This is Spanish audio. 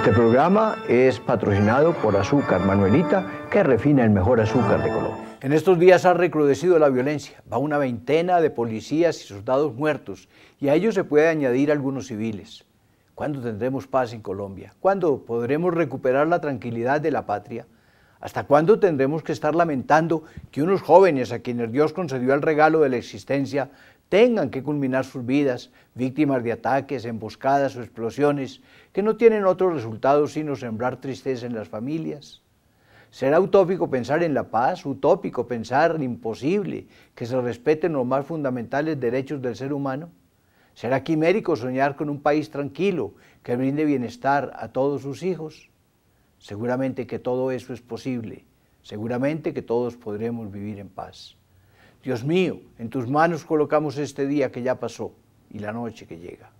Este programa es patrocinado por Azúcar Manuelita, que refina el mejor azúcar de Colombia. En estos días ha recrudecido la violencia. Va una veintena de policías y soldados muertos, y a ellos se puede añadir algunos civiles. ¿Cuándo tendremos paz en Colombia? ¿Cuándo podremos recuperar la tranquilidad de la patria? ¿Hasta cuándo tendremos que estar lamentando que unos jóvenes a quienes Dios concedió el regalo de la existencia tengan que culminar sus vidas víctimas de ataques, emboscadas o explosiones que no tienen otro resultado sino sembrar tristeza en las familias? ¿Será utópico pensar en la paz? ¿Utópico pensar imposible que se respeten los más fundamentales derechos del ser humano? ¿Será quimérico soñar con un país tranquilo que brinde bienestar a todos sus hijos? Seguramente que todo eso es posible. Seguramente que todos podremos vivir en paz. Dios mío, en tus manos colocamos este día que ya pasó y la noche que llega.